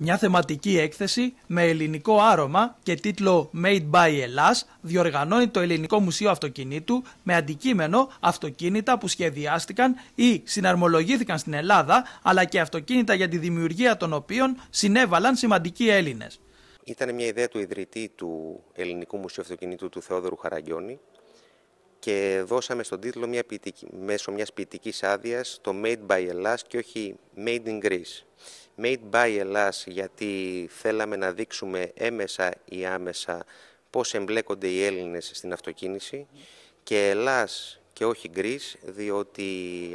Μια θεματική έκθεση με ελληνικό άρωμα και τίτλο Made by Ελλάς διοργανώνει το Ελληνικό Μουσείο Αυτοκινήτου με αντικείμενο αυτοκίνητα που σχεδιάστηκαν ή συναρμολογήθηκαν στην Ελλάδα αλλά και αυτοκίνητα για τη δημιουργία των οποίων συνέβαλαν σημαντικοί Έλληνες. Ήταν μια ιδέα του ιδρυτή του Ελληνικού Μουσείου Αυτοκινήτου του Θεόδωρου Χαραγκιόνη και δώσαμε στον τίτλο μια ποιητική, μέσω μιας ποιητικής άδειας, το Made by Ελλάς και όχι Made in Greece. Made by Ελλάς γιατί θέλαμε να δείξουμε έμεσα ή άμεσα πώς εμπλέκονται οι Έλληνες στην αυτοκίνηση και Ελλάς και όχι Greece διότι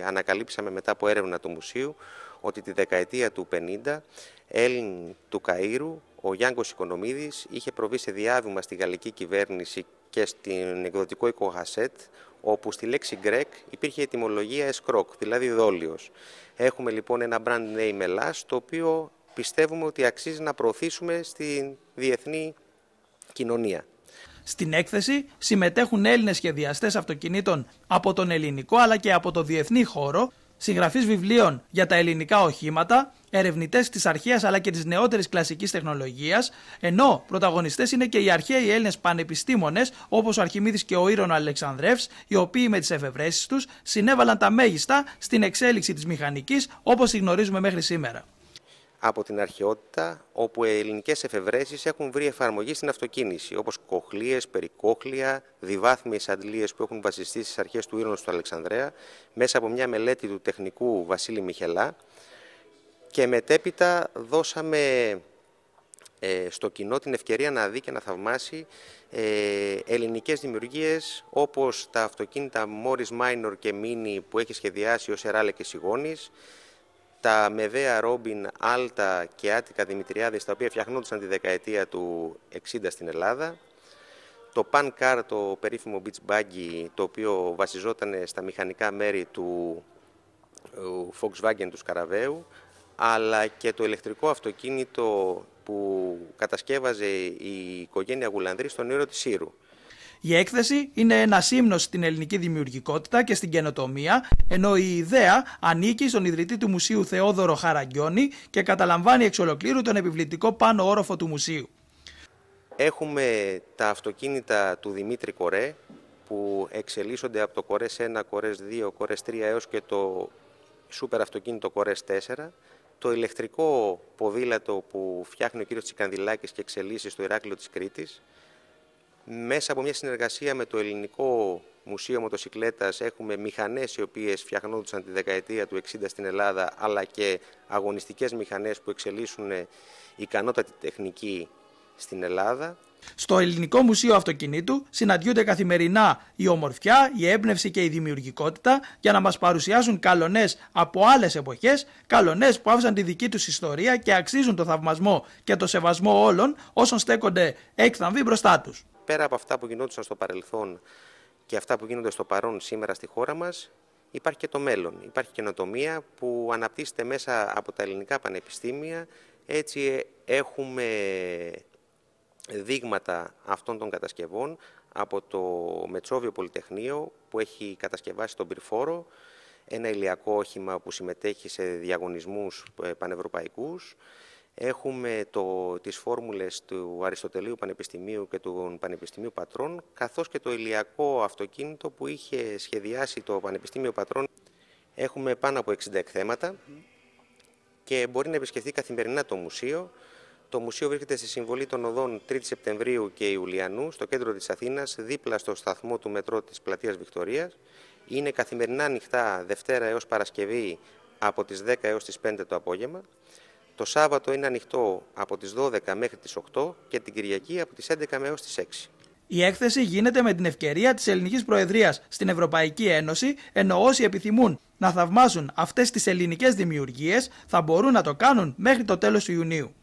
ανακαλύψαμε μετά από έρευνα του μουσείου ότι τη δεκαετία του 50 Έλλην του Καΐρου ο Γιάνγκος Οικονομίδης είχε προβεί σε διάβημα στη γαλλική κυβέρνηση και στην εκδοτικό οικογασέτ όπου στη λέξη Grec υπήρχε η ετοιμολογία escroc, δηλαδή δόλιος. Έχουμε λοιπόν ένα brand name Ελλάς, το οποίο πιστεύουμε ότι αξίζει να προωθήσουμε στη διεθνή κοινωνία. Στην έκθεση συμμετέχουν Έλληνες σχεδιαστές αυτοκινήτων από τον ελληνικό αλλά και από το διεθνή χώρο, συγγραφείς βιβλίων για τα ελληνικά οχήματα, ερευνητές της αρχαίας αλλά και της νεότερης κλασικής τεχνολογίας, ενώ πρωταγωνιστές είναι και οι αρχαίοι Έλληνες πανεπιστήμονες όπως ο Αρχιμίδης και ο Ήρων Αλεξανδρεύς, οι οποίοι με τις εφευρέσεις τους συνέβαλαν τα μέγιστα στην εξέλιξη της μηχανικής όπως τη γνωρίζουμε μέχρι σήμερα. Από την αρχαιότητα, όπου οι ελληνικές εφευρέσεις έχουν βρει εφαρμογή στην αυτοκίνηση, όπως κοχλίες, περικόχλια, διβάθμιε αντλίες που έχουν βασιστεί στις αρχές του Ήρωνος του Αλεξανδρέα, μέσα από μια μελέτη του τεχνικού Βασίλη Μιχελά, και μετέπειτα δώσαμε ε, στο κοινό την ευκαιρία να δει και να θαυμάσει ε, ελληνικές δημιουργίες όπως τα αυτοκίνητα Morris Minor και Mini που έχει σχεδιάσει ο Σεράλε και Σιγόνης, τα Μεβέα Ρόμπιν, Άλτα και Άτικα Δημητριάδης τα οποία φτιαχνόντουσαν τη δεκαετία του 60 στην Ελλάδα, το Pan Car, το περίφημο beach buggy, το οποίο βασιζόταν στα μηχανικά μέρη του ε, Volkswagen του Σκαραβαίου, αλλά και το ηλεκτρικό αυτοκίνητο που κατασκεύαζε η οικογένεια Γουλανδρής στον ήρωα της Σύρου. Η έκθεση είναι ένα ύμνο στην ελληνική δημιουργικότητα και στην καινοτομία, ενώ η ιδέα ανήκει στον ιδρυτή του Μουσείου Θεόδωρο Χαραγκιόνη και καταλαμβάνει εξ ολοκλήρου τον επιβλητικό πάνω όροφο του μουσείου. Έχουμε τα αυτοκίνητα του Δημήτρη Κορέ που εξελίσσονται από το Κορές 1, Κορές 2, Κορές 3 έως και το σούπερ αυτοκίνητο Κορές 4 το ηλεκτρικό ποδήλατο που φτιάχνει ο κύριος Τσικανδυλάκης και εξελίσσει στο Ηράκλειο της Κρήτης. Μέσα από μια συνεργασία με το Ελληνικό Μουσείο Μοτοσυκλέτας έχουμε μηχανές οι οποίες φτιαχνόντουσαν τη δεκαετία του 60 στην Ελλάδα αλλά και αγωνιστικές μηχανές που εξελίσσουν ικανότατη τεχνική στην Ελλάδα. Στο Ελληνικό Μουσείο Αυτοκινήτου συναντιούνται καθημερινά η ομορφιά, η έμπνευση και η δημιουργικότητα για να μας παρουσιάσουν καλονές από άλλες εποχές, καλονές που άφησαν τη δική τους ιστορία και αξίζουν το θαυμασμό και το σεβασμό όλων όσων στέκονται έκθαμβοι μπροστά τους. Πέρα από αυτά που γινόντουσαν στο παρελθόν και αυτά που γίνονται στο παρόν σήμερα στη χώρα μας υπάρχει και το μέλλον. Υπάρχει καινοτομία που αναπτύσσεται μέσα από τα ελληνικά πανεπιστήμια. Έτσι ε, έχουμε δείγματα αυτών των κατασκευών από το Μετσόβιο Πολυτεχνείο που έχει κατασκευάσει τον Πυρφόρο, ένα ηλιακό όχημα που συμμετέχει σε διαγωνισμούς ε, πανευρωπαϊκούς. Έχουμε το, τις φόρμουλες του Αριστοτελείου Πανεπιστημίου και του Πανεπιστημίου Πατρών, καθώς και το ηλιακό αυτοκίνητο που είχε σχεδιάσει το Πανεπιστήμιο Πατρών. Έχουμε πάνω από 60 εκθέματα και μπορεί να επισκεφθεί καθημερινά το μουσείο. Το μουσείο βρίσκεται στη συμβολή των οδών 3 Σεπτεμβρίου και Ιουλιανού στο κέντρο της Αθήνας, δίπλα στο σταθμό του μετρό της πλατείας Βικτωρίας. Είναι καθημερινά ανοιχτά Δευτέρα έως Παρασκευή από τις 10 έως τις 5 το απόγευμα. Το Σάββατο είναι ανοιχτό από τις 12 μέχρι τις 8 και την Κυριακή από τις 11 έως τις 6. Η έκθεση γίνεται με την ευκαιρία της ελληνικής Προεδρίας στην Ευρωπαϊκή Ένωση, ενώ όσοι επιθυμούν να θαυμάσουν αυτές τις ελληνικές δημιουργίες θα μπορούν να το κάνουν μέχρι το τέλος του Ιουνίου.